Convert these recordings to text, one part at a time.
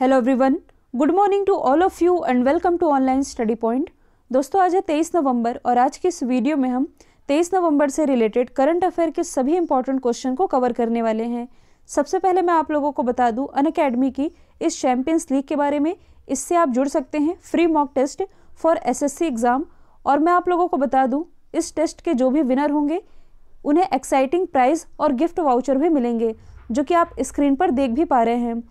hello everyone good morning to all of you and welcome to online study point दोस्तों आज है तेईस नवंबर और आज के इस वीडियो में हम तेईस नवंबर से रिलेटेड करंट अफेयर के सभी इंपॉर्टेंट क्वेश्चन को कवर करने वाले हैं सबसे पहले मैं आप लोगों को बता दूं अन अकेडमी की इस चैम्पियंस लीग के बारे में इससे आप जुड़ सकते हैं free mock test for S exam और मैं आप लोगों को बता दूँ इस टेस्ट के जो भी विनर होंगे उन्हें एक्साइटिंग प्राइज़ और गिफ्ट वाउचर भी मिलेंगे जो कि आप स्क्रीन पर देख भी पा रहे हैं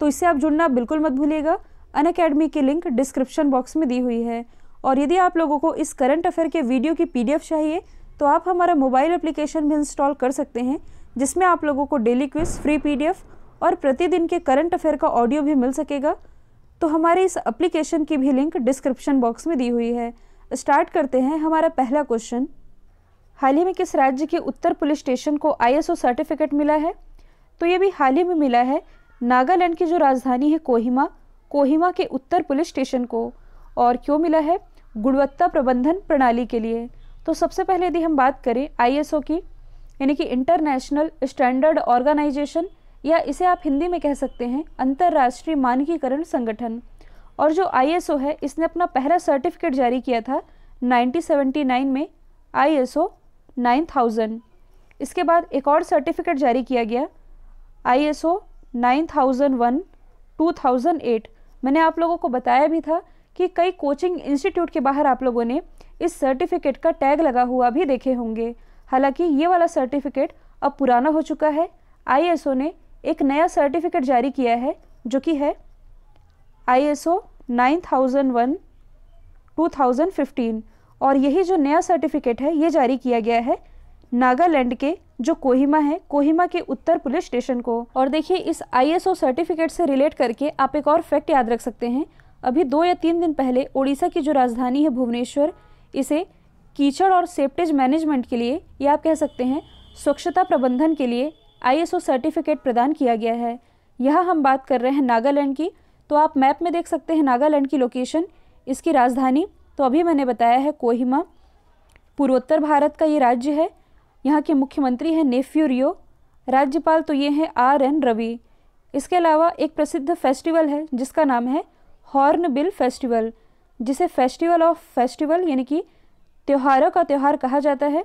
तो इससे आप जुड़ना बिल्कुल मत भूलिएगा अन अकेडमी की लिंक डिस्क्रिप्शन बॉक्स में दी हुई है और यदि आप लोगों को इस करंट अफेयर के वीडियो की पी चाहिए तो आप हमारा मोबाइल एप्लीकेशन भी इंस्टॉल कर सकते हैं जिसमें आप लोगों को डेली क्विज फ्री पी और प्रतिदिन के करंट अफेयर का ऑडियो भी मिल सकेगा तो हमारे इस एप्लीकेशन की भी लिंक डिस्क्रिप्शन बॉक्स में दी हुई है स्टार्ट करते हैं हमारा पहला क्वेश्चन हाल ही में किस राज्य के उत्तर पुलिस स्टेशन को आईएसओ सर्टिफिकेट मिला है तो ये भी हाल ही में मिला है नागालैंड की जो राजधानी है कोहिमा कोहिमा के उत्तर पुलिस स्टेशन को और क्यों मिला है गुणवत्ता प्रबंधन प्रणाली के लिए तो सबसे पहले यदि हम बात करें आईएसओ की यानी कि इंटरनेशनल स्टैंडर्ड ऑर्गेनाइजेशन या इसे आप हिंदी में कह सकते हैं अंतर्राष्ट्रीय मानकीकरण संगठन और जो आईएसओ है इसने अपना पहला सर्टिफिकेट जारी किया था 1979 में आईएसओ 9000 इसके बाद एक और सर्टिफिकेट जारी किया गया ISO nine thousand one two thousand eight मैंने आप लोगों को बताया भी था कि कई कोचिंग इंस्टीट्यूट के बाहर आप लोगों ने इस सर्टिफिकेट का टैग लगा हुआ भी देखे होंगे हालांकि ये वाला सर्टिफिकेट अब पुराना हो चुका है आई ने एक नया सर्टिफिकेट जारी किया है जो कि है आई 9001 2015 और यही जो नया सर्टिफिकेट है ये जारी किया गया है नागालैंड के जो कोहिमा है कोहिमा के उत्तर पुलिस स्टेशन को और देखिए इस आईएसओ सर्टिफिकेट से रिलेट करके आप एक और फैक्ट याद रख सकते हैं अभी दो या तीन दिन पहले ओडिशा की जो राजधानी है भुवनेश्वर इसे कीचड़ और सेप्टेज मैनेजमेंट के लिए या आप कह सकते हैं स्वच्छता प्रबंधन के लिए आई सर्टिफिकेट प्रदान किया गया है यह हम बात कर रहे हैं नागालैंड की तो आप मैप में देख सकते हैं नागालैंड की लोकेशन इसकी राजधानी तो अभी मैंने बताया है कोहिमा पूर्वोत्तर भारत का ये राज्य है यहाँ के मुख्यमंत्री हैं नेफ्यूरियो राज्यपाल तो ये हैं आर एन रवि इसके अलावा एक प्रसिद्ध फेस्टिवल है जिसका नाम है हॉर्नबिल फेस्टिवल जिसे फेस्टिवल ऑफ फेस्टिवल यानी कि त्योहारों का त्यौहार कहा जाता है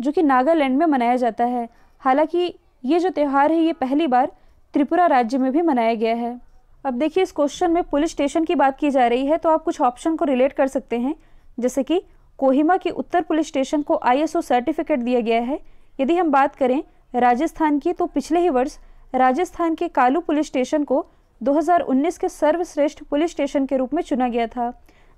जो कि नागालैंड में मनाया जाता है हालांकि ये जो त्यौहार है ये पहली बार त्रिपुरा राज्य में भी मनाया गया है अब देखिए इस क्वेश्चन में पुलिस स्टेशन की बात की जा रही है तो आप कुछ ऑप्शन को रिलेट कर सकते हैं जैसे कि कोहिमा की उत्तर पुलिस स्टेशन को आईएसओ सर्टिफिकेट दिया गया है यदि हम बात करें राजस्थान की तो पिछले ही वर्ष राजस्थान के कालू पुलिस स्टेशन को 2019 के सर्वश्रेष्ठ पुलिस स्टेशन के रूप में चुना गया था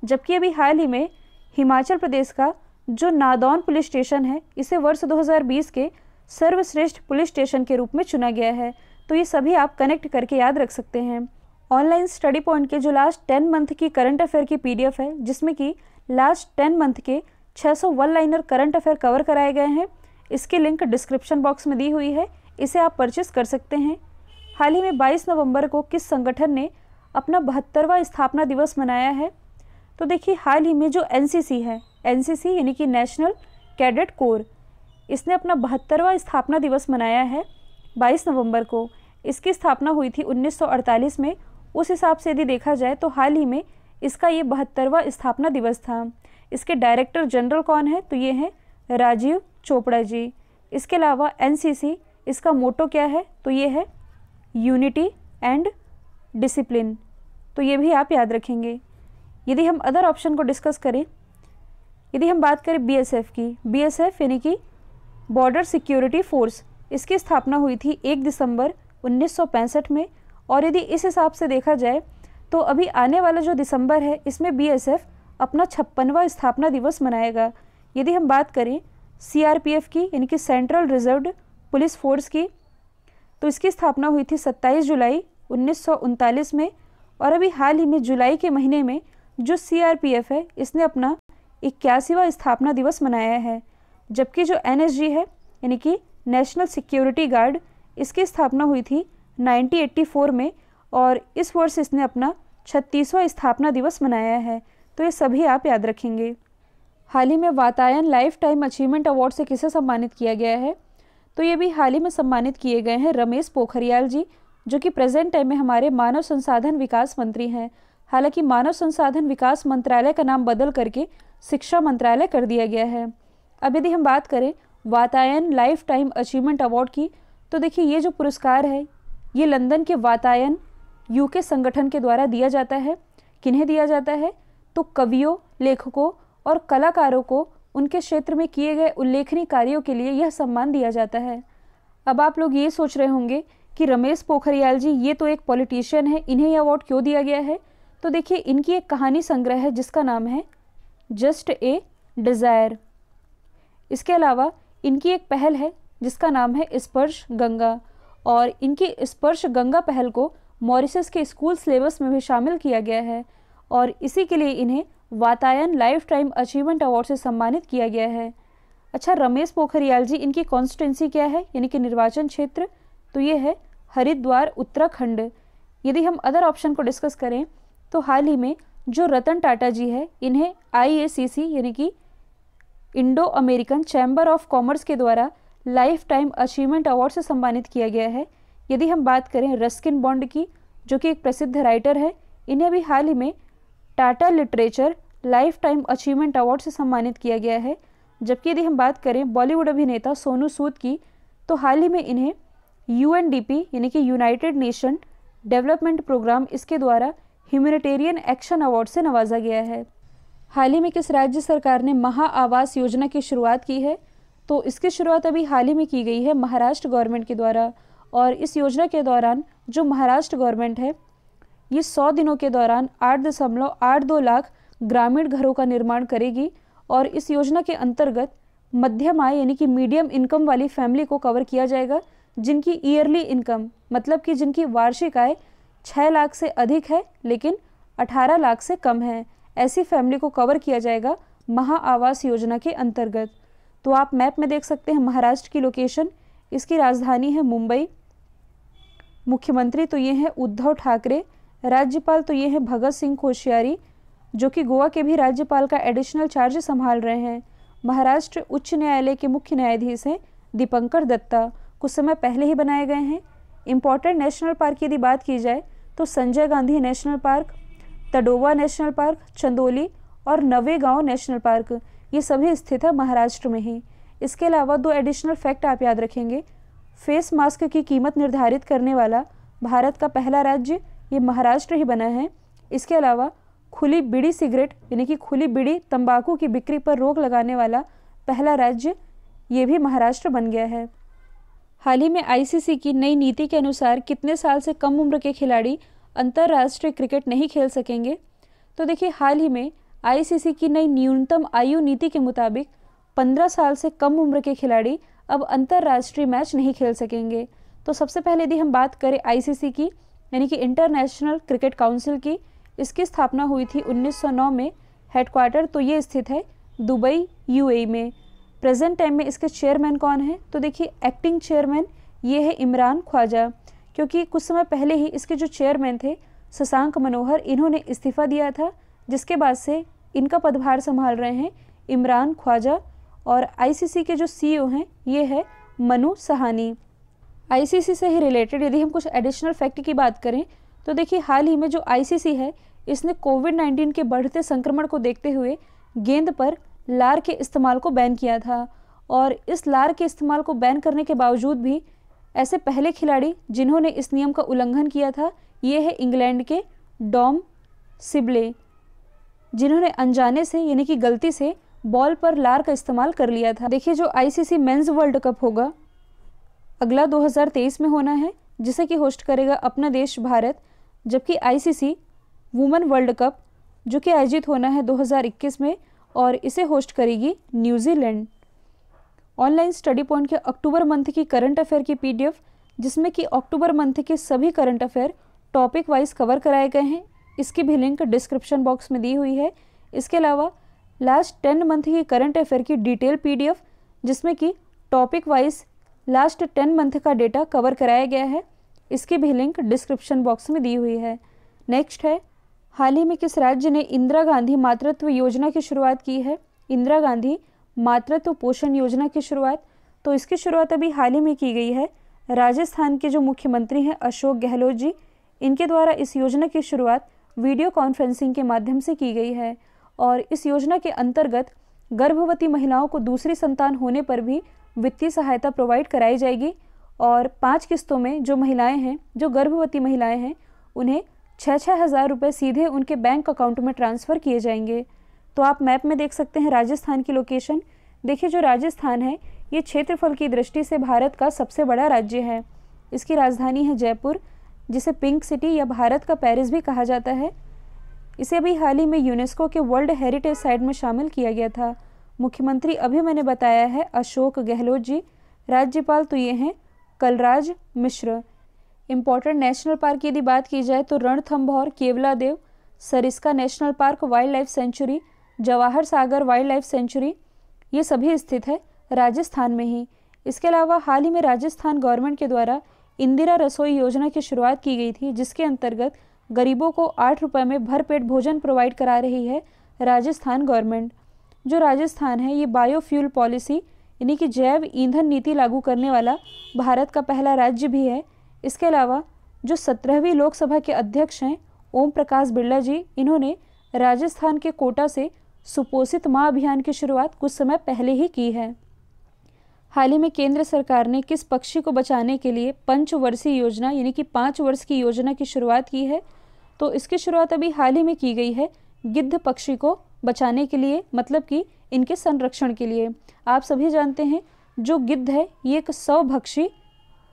जबकि अभी हाल ही में हिमाचल प्रदेश का जो नादौन पुलिस स्टेशन है इसे वर्ष 2020 के सर्वश्रेष्ठ पुलिस स्टेशन के रूप में चुना गया है तो ये सभी आप कनेक्ट करके याद रख सकते हैं ऑनलाइन स्टडी पॉइंट के जो लास्ट टेन मंथ की करंट अफेयर की पीडीएफ है जिसमें कि लास्ट टेन मंथ के छः सौ one liner current affair cover कराए गए हैं इसकी लिंक डिस्क्रिप्शन बॉक्स में दी हुई है इसे आप परचेस कर सकते हैं हाल ही में 22 नवंबर को किस संगठन ने अपना बहत्तरवा स्थापना दिवस मनाया है तो देखिए हाल ही में जो एन है एन यानी कि नेशनल कैडेट कोर इसने अपना बहत्तरवा स्थापना दिवस मनाया है 22 नवंबर को इसकी स्थापना हुई थी 1948 में उस हिसाब से यदि देखा जाए तो हाल ही में इसका ये बहत्तरवा स्थापना दिवस था इसके डायरेक्टर जनरल कौन है तो ये हैं राजीव चोपड़ा जी इसके अलावा एनसीसी इसका मोटो क्या है तो ये है यूनिटी एंड डिसिप्लिन तो ये भी आप याद रखेंगे यदि हम अदर ऑप्शन को डिस्कस करें यदि हम बात करें बीएसएफ की बीएसएफ यानी कि बॉर्डर सिक्योरिटी फोर्स इसकी स्थापना हुई थी एक दिसंबर 1965 में और यदि इस हिसाब से देखा जाए तो अभी आने वाला जो दिसंबर है इसमें बीएसएफ अपना छप्पनवा स्थापना दिवस मनाएगा यदि हम बात करें सीआरपीएफ की यानी कि सेंट्रल रिजर्व पुलिस फोर्स की तो इसकी स्थापना हुई थी 27 जुलाई उन्नीस में और अभी हाल ही में जुलाई के महीने में जो सी है इसने अपना इक्यासीवा स्थापना दिवस मनाया है जबकि जो एन है यानी कि नेशनल सिक्योरिटी गार्ड इसकी स्थापना हुई थी 1984 में और इस वर्ष इसने अपना छत्तीसवां स्थापना दिवस मनाया है तो ये सभी आप याद रखेंगे हाल ही में Vatayan lifetime achievement award से किसे सम्मानित किया गया है तो ये भी हाल ही में सम्मानित किए गए हैं रमेश पोखरियाल जी जो कि प्रेजेंट टाइम में हमारे मानव संसाधन विकास मंत्री हैं हालांकि मानव संसाधन विकास मंत्रालय का नाम बदल करके शिक्षा मंत्रालय कर दिया गया है अब यदि हम बात करें Vatayan lifetime achievement award की तो देखिए ये जो पुरस्कार है ये लंदन के वातायन यूके संगठन के द्वारा दिया जाता है किन्हें दिया जाता है तो कवियों लेखकों और कलाकारों को उनके क्षेत्र में किए गए उल्लेखनीय कार्यों के लिए यह सम्मान दिया जाता है अब आप लोग ये सोच रहे होंगे कि रमेश पोखरियाल जी ये तो एक पॉलिटिशियन है इन्हें यह अवार्ड क्यों दिया गया है तो देखिए इनकी एक कहानी संग्रह है जिसका नाम है जस्ट ए डिज़ायर इसके अलावा इनकी एक पहल है जिसका नाम है स्पर्श गंगा और इनकी स्पर्श गंगा पहल को मॉरिसस के स्कूल सिलेबस में भी शामिल किया गया है और इसी के लिए इन्हें Vatayan lifetime achievement award से सम्मानित किया गया है अच्छा रमेश पोखरियाल जी इनकी कॉन्स्टिटेंसी क्या है यानी कि निर्वाचन क्षेत्र तो ये है हरिद्वार उत्तराखंड यदि हम अदर ऑप्शन को डिस्कस करें तो हाल ही में जो रतन टाटा जी है इन्हें आई यानी कि Indo American chamber of commerce के द्वारा लाइफ टाइम अचीवमेंट अवार्ड से सम्मानित किया गया है यदि हम बात करें रस्किन बॉन्ड की जो कि एक प्रसिद्ध राइटर है इन्हें भी हाल ही में Tata literature lifetime achievement award से सम्मानित किया गया है जबकि यदि हम बात करें बॉलीवुड अभिनेता सोनू सूद की तो हाल ही में इन्हें यू यानी कि यूनाइटेड नेशन डेवलपमेंट प्रोग्राम इसके द्वारा ह्यूमिटेरियन एक्शन अवार्ड से नवाजा गया है हाल ही में किस राज्य सरकार ने महा आवास योजना की शुरुआत की है तो इसकी शुरुआत अभी हाल ही में की गई है महाराष्ट्र गवर्नमेंट के द्वारा और इस योजना के दौरान जो महाराष्ट्र गवर्नमेंट है ये सौ दिनों के दौरान आठ दशमलव आठ दो लाख ग्रामीण घरों का निर्माण करेगी और इस योजना के अंतर्गत मध्यम आय यानी कि मीडियम इनकम वाली फैमिली को कवर किया जाएगा जिनकी ईयरली इनकम मतलब कि जिनकी वार्षिक आय छः लाख से अधिक है लेकिन अठारह लाख से कम है ऐसी फैमिली को कवर किया जाएगा महा आवास योजना के अंतर्गत तो आप मैप में देख सकते हैं महाराष्ट्र की लोकेशन इसकी राजधानी है मुंबई मुख्यमंत्री तो ये हैं उद्धव ठाकरे राज्यपाल तो ये हैं भगत सिंह कोश्यारी जो कि गोवा के भी राज्यपाल का एडिशनल चार्ज संभाल रहे हैं महाराष्ट्र उच्च न्यायालय के मुख्य न्यायाधीश हैं दीपंकर दत्ता कुछ समय पहले ही बनाए गए हैं इम्पॉर्टेंट नेशनल पार्क यदि बात की जाए तो Sanjay Gandhi national park Tadoba national park Chandoli और नवेगांव नेशनल पार्क ये सभी स्थित है महाराष्ट्र में ही इसके अलावा दो एडिशनल फैक्ट आप याद रखेंगे फेस मास्क की कीमत निर्धारित करने वाला भारत का पहला राज्य ये महाराष्ट्र ही बना है इसके अलावा खुली बीड़ी सिगरेट यानी कि खुली बीड़ी तंबाकू की बिक्री पर रोक लगाने वाला पहला राज्य ये भी महाराष्ट्र बन गया है हाल ही में आईसीसी की नई नीति के अनुसार कितने साल से कम उम्र के खिलाड़ी अंतर्राष्ट्रीय क्रिकेट नहीं खेल सकेंगे तो देखिए हाल ही में आईसीसी की नई न्यूनतम आयु नीति के मुताबिक 15 साल से कम उम्र के खिलाड़ी अब अंतर्राष्ट्रीय मैच नहीं खेल सकेंगे तो सबसे पहले यदि हम बात करें आईसीसी की यानी कि इंटरनेशनल क्रिकेट काउंसिल की इसकी स्थापना हुई थी 1909 में हेडक्वार्टर तो ये स्थित है दुबई यूएई में प्रेजेंट टाइम में इसके चेयरमैन कौन है तो देखिए एक्टिंग चेयरमैन ये है इमरान ख्वाजा क्योंकि कुछ समय पहले ही इसके जो चेयरमैन थे शशांक मनोहर इन्होंने इस्तीफा दिया था जिसके बाद से इनका पदभार संभाल रहे हैं इमरान ख्वाजा और आईसीसी के जो सीईओ हैं ये है मनु सहानी आईसीसी से ही रिलेटेड यदि हम कुछ एडिशनल फैक्ट की बात करें तो देखिए हाल ही में जो आईसीसी है इसने कोविड नाइन्टीन के बढ़ते संक्रमण को देखते हुए गेंद पर लार के इस्तेमाल को बैन किया था और इस लार के इस्तेमाल को बैन करने के बावजूद भी ऐसे पहले खिलाड़ी जिन्होंने इस नियम का उल्लंघन किया था ये है इंग्लैंड के डॉम सिबले जिन्होंने अनजाने से यानी कि गलती से बॉल पर लार का इस्तेमाल कर लिया था देखिए जो आईसीसी मेंस वर्ल्ड कप होगा अगला 2023 में होना है जिसे कि होस्ट करेगा अपना देश भारत जबकि आईसीसी वुमेन वर्ल्ड कप जो कि आयोजित होना है 2021 में और इसे होस्ट करेगी न्यूजीलैंड ऑनलाइन स्टडी पॉइंट के अक्टूबर मंथ की करंट अफेयर की पीडीएफ जिसमें कि अक्टूबर मंथ के सभी current affair topic wise cover कराए गए हैं इसकी भी लिंक डिस्क्रिप्शन बॉक्स में दी हुई है इसके अलावा लास्ट टेन मंथ की करंट अफेयर की डिटेल पीडीएफ जिसमें कि topic wise last ten month का डेटा कवर कराया गया है इसकी भी लिंक डिस्क्रिप्शन बॉक्स में दी हुई है नेक्स्ट है हाल ही में किस राज्य ने इंदिरा गांधी मातृत्व योजना की शुरुआत की है इंदिरा गांधी मातृत्व पोषण योजना की शुरुआत तो इसकी शुरुआत अभी हाल ही में की गई है राजस्थान के जो मुख्यमंत्री हैं अशोक गहलोत जी इनके द्वारा इस योजना की शुरुआत वीडियो कॉन्फ्रेंसिंग के माध्यम से की गई है और इस योजना के अंतर्गत गर्भवती महिलाओं को दूसरी संतान होने पर भी वित्तीय सहायता प्रोवाइड कराई जाएगी और पाँच किस्तों में जो महिलाएं हैं जो गर्भवती महिलाएं हैं उन्हें छः छः हज़ार रुपये सीधे उनके बैंक अकाउंट में ट्रांसफ़र किए जाएंगे तो आप मैप में देख सकते हैं राजस्थान की लोकेशन देखिए जो राजस्थान है ये क्षेत्रफल की दृष्टि से भारत का सबसे बड़ा राज्य है इसकी राजधानी है जयपुर जिसे पिंक सिटी या भारत का पेरिस भी कहा जाता है इसे अभी हाल ही में यूनेस्को के वर्ल्ड हेरिटेज साइट में शामिल किया गया था मुख्यमंत्री अभी मैंने बताया है अशोक गहलोत जी राज्यपाल तो ये हैं Kalraj Mishra important national park यदि बात की जाए तो Ranthambore Keoladeo Sariska national park wildlife sanctuary Jawahar Sagar wildlife sanctuary ये सभी स्थित है राजस्थान में ही इसके अलावा हाल ही में राजस्थान गवर्नमेंट के द्वारा इंदिरा रसोई योजना की शुरुआत की गई थी जिसके अंतर्गत गरीबों को आठ रुपये में भरपेट भोजन प्रोवाइड करा रही है राजस्थान गवर्नमेंट जो राजस्थान है ये बायोफ्यूल पॉलिसी यानी कि जैव ईंधन नीति लागू करने वाला भारत का पहला राज्य भी है इसके अलावा जो सत्रहवीं लोकसभा के अध्यक्ष हैं ओम प्रकाश बिरला जी इन्होंने राजस्थान के कोटा से सुपोषित माँ अभियान की शुरुआत कुछ समय पहले ही की है हाल ही में केंद्र सरकार ने किस पक्षी को बचाने के लिए पंचवर्षीय योजना यानी कि पाँच वर्ष की योजना की शुरुआत की है तो इसकी शुरुआत अभी हाल ही में की गई है गिद्ध पक्षी को बचाने के लिए मतलब कि इनके संरक्षण के लिए आप सभी जानते हैं जो गिद्ध है ये एक स्वभक्षी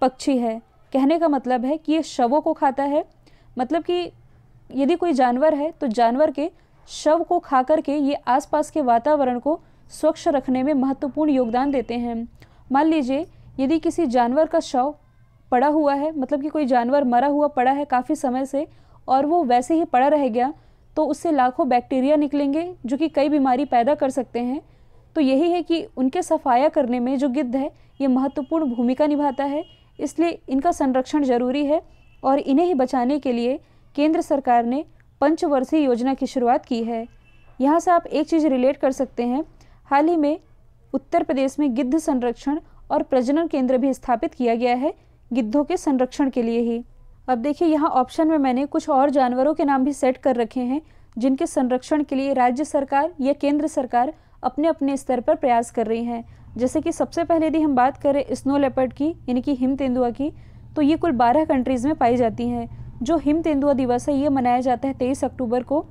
पक्षी है कहने का मतलब है कि ये शवों को खाता है मतलब कि यदि कोई जानवर है तो जानवर के शव को खा करके ये आसपास के वातावरण को स्वच्छ रखने में महत्वपूर्ण योगदान देते हैं मान लीजिए यदि किसी जानवर का शव पड़ा हुआ है मतलब कि कोई जानवर मरा हुआ पड़ा है काफ़ी समय से और वो वैसे ही पड़ा रह गया तो उससे लाखों बैक्टीरिया निकलेंगे जो कि कई बीमारी पैदा कर सकते हैं तो यही है कि उनके सफाया करने में जो गिद्ध है ये महत्वपूर्ण भूमिका निभाता है इसलिए इनका संरक्षण जरूरी है और इन्हें ही बचाने के लिए केंद्र सरकार ने पंचवर्षीय योजना की शुरुआत की है यहाँ से आप एक चीज़ रिलेट कर सकते हैं हाल ही में उत्तर प्रदेश में गिद्ध संरक्षण और प्रजनन केंद्र भी स्थापित किया गया है गिद्धों के संरक्षण के लिए ही अब देखिए यहाँ ऑप्शन में मैंने कुछ और जानवरों के नाम भी सेट कर रखे हैं जिनके संरक्षण के लिए राज्य सरकार या केंद्र सरकार अपने अपने स्तर पर प्रयास कर रही हैं जैसे कि सबसे पहले यदि हम बात करें स्नो लेपर्ड की यानी कि हिम तेंदुआ की तो ये कुल बारह कंट्रीज़ में पाई जाती हैं जो हिम तेंदुआ दिवस है ये मनाया जाता है तेईस अक्टूबर को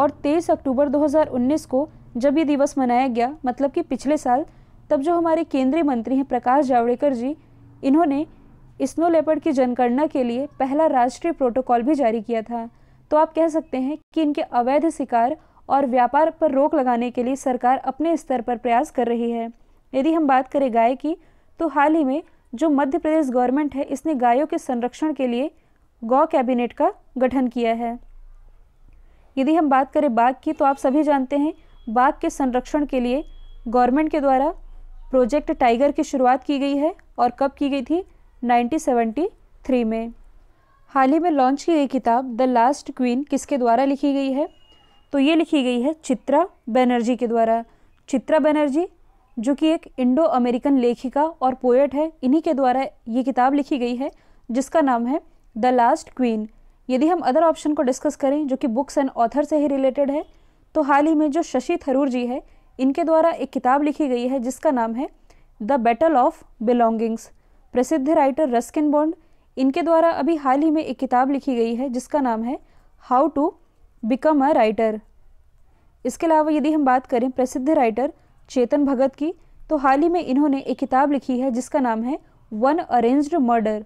और तेईस अक्टूबर 2019 को जब ये दिवस मनाया गया मतलब कि पिछले साल तब जो हमारे केंद्रीय मंत्री हैं प्रकाश जावड़ेकर जी इन्होंने स्नो लेपर्ड की जनगणना के लिए पहला राष्ट्रीय प्रोटोकॉल भी जारी किया था तो आप कह सकते हैं कि इनके अवैध शिकार और व्यापार पर रोक लगाने के लिए सरकार अपने स्तर पर प्रयास कर रही है यदि हम बात करें गाय की तो हाल ही में जो मध्य प्रदेश गवर्नमेंट है इसने गायों के संरक्षण के लिए गौ कैबिनेट का गठन किया है यदि हम बात करें बाघ की तो आप सभी जानते हैं बाघ के संरक्षण के लिए गवर्नमेंट के द्वारा प्रोजेक्ट टाइगर की शुरुआत की गई है और कब की गई थी 1973 में हाल ही में लॉन्च की गई किताब द लास्ट क्वीन किसके द्वारा लिखी गई है तो ये लिखी गई है चित्रा बनर्जी के द्वारा चित्रा बनर्जी जो कि एक इंडो अमेरिकन लेखिका और पोएट है इन्हीं के द्वारा ये किताब लिखी गई है जिसका नाम है द लास्ट क्वीन यदि हम अदर ऑप्शन को डिस्कस करें जो कि बुक्स एंड ऑथर से ही रिलेटेड है तो हाल ही में जो शशि थरूर जी है इनके द्वारा एक किताब लिखी गई है जिसका नाम है द बैटल ऑफ बिलोंगिंग्स प्रसिद्ध राइटर रस्किन बॉन्ड इनके द्वारा अभी हाल ही में एक किताब लिखी गई है जिसका नाम है how to become a writer इसके अलावा यदि हम बात करें प्रसिद्ध राइटर चेतन भगत की तो हाल ही में इन्होंने एक किताब लिखी है जिसका नाम है one arranged murder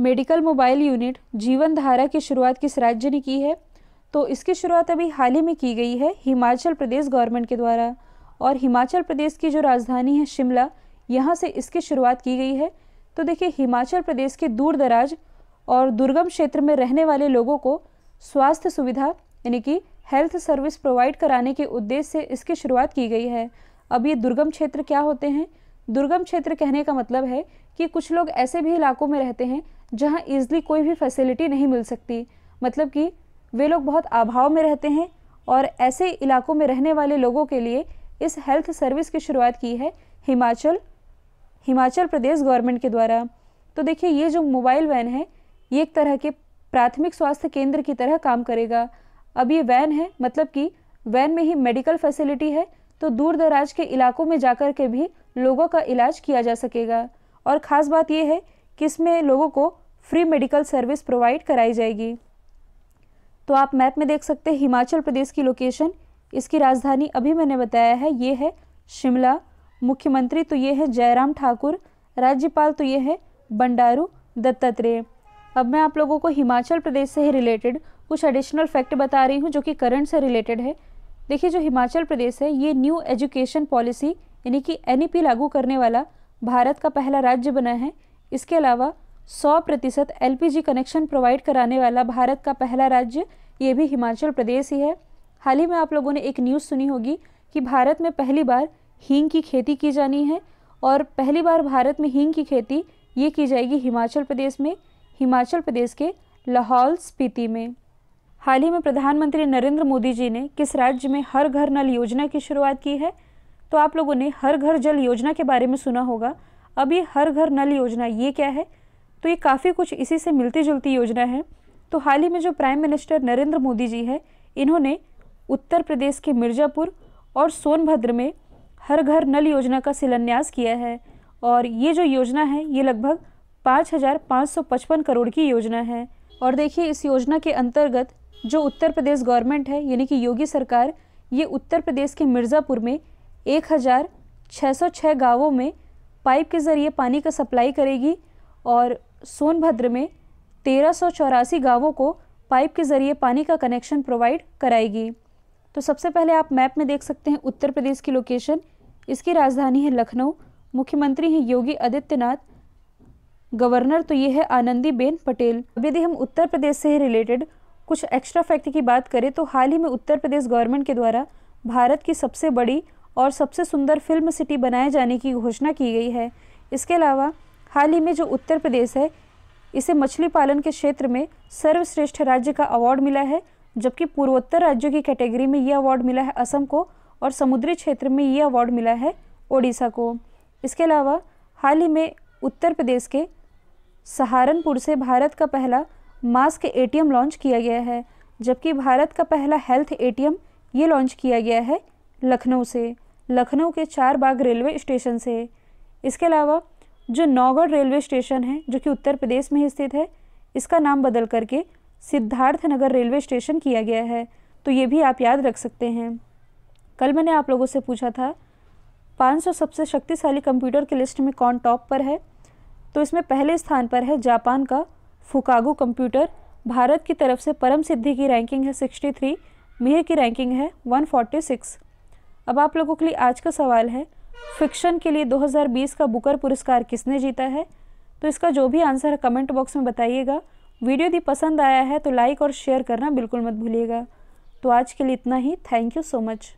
medical mobile unit Jeevan Dhara की शुरुआत किस राज्य ने की है तो इसकी शुरुआत अभी हाल ही में की गई है हिमाचल प्रदेश गवर्नमेंट के द्वारा और हिमाचल प्रदेश की जो राजधानी है शिमला यहाँ से इसकी शुरुआत की गई है तो देखिए हिमाचल प्रदेश के दूर दराज और दुर्गम क्षेत्र में रहने वाले लोगों को स्वास्थ्य सुविधा यानी कि हेल्थ सर्विस प्रोवाइड कराने के उद्देश्य से इसकी शुरुआत की गई है अब ये दुर्गम क्षेत्र क्या होते हैं दुर्गम क्षेत्र कहने का मतलब है कि कुछ लोग ऐसे भी इलाकों में रहते हैं जहाँ ईजली कोई भी फैसिलिटी नहीं मिल सकती मतलब कि वे लोग बहुत अभाव में रहते हैं और ऐसे इलाकों में रहने वाले लोगों के लिए इस हेल्थ सर्विस की शुरुआत की है हिमाचल हिमाचल प्रदेश गवर्नमेंट के द्वारा तो देखिए ये जो मोबाइल वैन है ये एक तरह के प्राथमिक स्वास्थ्य केंद्र की तरह काम करेगा अब ये वैन है मतलब कि वैन में ही मेडिकल फैसिलिटी है तो दूर दराज के इलाकों में जाकर के भी लोगों का इलाज किया जा सकेगा और ख़ास बात ये है कि इसमें लोगों को फ्री मेडिकल सर्विस प्रोवाइड कराई जाएगी तो आप मैप में देख सकते हैं हिमाचल प्रदेश की लोकेशन इसकी राजधानी अभी मैंने बताया है ये है शिमला मुख्यमंत्री तो ये है जयराम ठाकुर राज्यपाल तो ये है बंडारू दत्तात्रेय अब मैं आप लोगों को हिमाचल प्रदेश से ही रिलेटेड कुछ एडिशनल फैक्ट बता रही हूँ जो कि करंट से रिलेटेड है देखिए जो हिमाचल प्रदेश है ये न्यू एजुकेशन पॉलिसी यानी कि एन e लागू करने वाला भारत का पहला राज्य बना है इसके अलावा 100 प्रतिशत एल कनेक्शन प्रोवाइड कराने वाला भारत का पहला राज्य ये भी हिमाचल प्रदेश ही है हाल ही में आप लोगों ने एक न्यूज़ सुनी होगी कि भारत में पहली बार हींग की खेती की जानी है और पहली बार भारत में हींग की खेती ये की जाएगी हिमाचल प्रदेश में हिमाचल प्रदेश के लाहौल स्पीति में हाल ही में प्रधानमंत्री नरेंद्र मोदी जी ने किस राज्य में हर घर नल योजना की शुरुआत की है तो आप लोगों ने हर घर जल योजना के बारे में सुना होगा अब ये हर घर नल योजना ये क्या है तो ये काफ़ी कुछ इसी से मिलती जुलती योजना है तो हाल ही में जो प्राइम मिनिस्टर नरेंद्र मोदी जी है इन्होंने उत्तर प्रदेश के मिर्ज़ापुर और सोनभद्र में हर घर नल योजना का शिलान्यास किया है और ये जो योजना है ये लगभग 5,555 करोड़ की योजना है और देखिए इस योजना के अंतर्गत जो उत्तर प्रदेश गवर्नमेंट है यानी कि योगी सरकार ये उत्तर प्रदेश के मिर्ज़ापुर में 1,606 गांवों में पाइप के ज़रिए पानी का सप्लाई करेगी और सोनभद्र में तेरह सौ चौरासी गाँवों को पाइप के ज़रिए पानी का कनेक्शन प्रोवाइड कराएगी तो सबसे पहले आप मैप में देख सकते हैं उत्तर प्रदेश की लोकेशन इसकी राजधानी है लखनऊ मुख्यमंत्री हैं योगी आदित्यनाथ गवर्नर तो ये है आनंदीबेन पटेल अब यदि हम उत्तर प्रदेश से रिलेटेड कुछ एक्स्ट्रा फैक्ट की बात करें तो हाल ही में उत्तर प्रदेश गवर्नमेंट के द्वारा भारत की सबसे बड़ी और सबसे सुंदर फिल्म सिटी बनाए जाने की घोषणा की गई है इसके अलावा हाल ही में जो उत्तर प्रदेश है इसे मछली पालन के क्षेत्र में सर्वश्रेष्ठ राज्य का अवार्ड मिला है जबकि पूर्वोत्तर राज्यों की कैटेगरी में ये अवार्ड मिला है असम को और समुद्री क्षेत्र में ये अवार्ड मिला है ओडिशा को इसके अलावा हाल ही में उत्तर प्रदेश के सहारनपुर से भारत का पहला मास्क के एटीएम लॉन्च किया गया है जबकि भारत का पहला हेल्थ एटीएम ये लॉन्च किया गया है लखनऊ से लखनऊ के चार बाग रेलवे स्टेशन से इसके अलावा जो नौगढ़ रेलवे स्टेशन है जो कि उत्तर प्रदेश में स्थित है इसका नाम बदल करके सिद्धार्थ नगर रेलवे स्टेशन किया गया है तो ये भी आप याद रख सकते हैं कल मैंने आप लोगों से पूछा था 500 सबसे शक्तिशाली कंप्यूटर की लिस्ट में कौन टॉप पर है तो इसमें पहले स्थान पर है जापान का फुकागो कंप्यूटर भारत की तरफ से परम सिद्धि की रैंकिंग है 63 मिहिर की रैंकिंग है 146 अब आप लोगों के लिए आज का सवाल है फिक्शन के लिए 2020 का बुकर पुरस्कार किसने जीता है तो इसका जो भी आंसर है कमेंट बॉक्स में बताइएगा वीडियो यदि पसंद आया है तो लाइक और शेयर करना बिल्कुल मत भूलिएगा तो आज के लिए इतना ही थैंक यू सो मच